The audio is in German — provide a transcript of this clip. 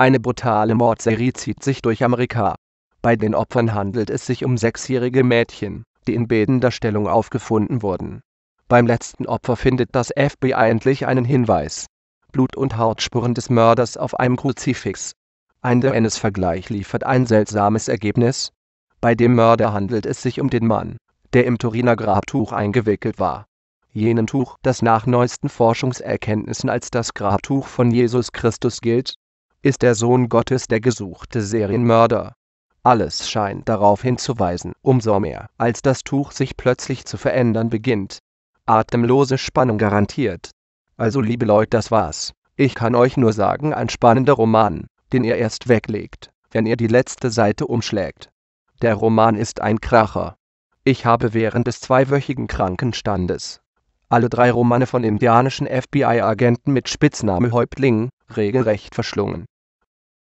Eine brutale Mordserie zieht sich durch Amerika. Bei den Opfern handelt es sich um sechsjährige Mädchen, die in betender Stellung aufgefunden wurden. Beim letzten Opfer findet das FBI endlich einen Hinweis. Blut- und Hautspuren des Mörders auf einem Kruzifix. Ein DNS-Vergleich liefert ein seltsames Ergebnis. Bei dem Mörder handelt es sich um den Mann, der im Turiner Grabtuch eingewickelt war. Jenem Tuch, das nach neuesten Forschungserkenntnissen als das Grabtuch von Jesus Christus gilt ist der Sohn Gottes der gesuchte Serienmörder. Alles scheint darauf hinzuweisen, umso mehr, als das Tuch sich plötzlich zu verändern beginnt. Atemlose Spannung garantiert. Also liebe Leute, das war's. Ich kann euch nur sagen, ein spannender Roman, den ihr erst weglegt, wenn ihr die letzte Seite umschlägt. Der Roman ist ein Kracher. Ich habe während des zweiwöchigen Krankenstandes alle drei Romane von indianischen FBI-Agenten mit Spitzname Häuptling regelrecht verschlungen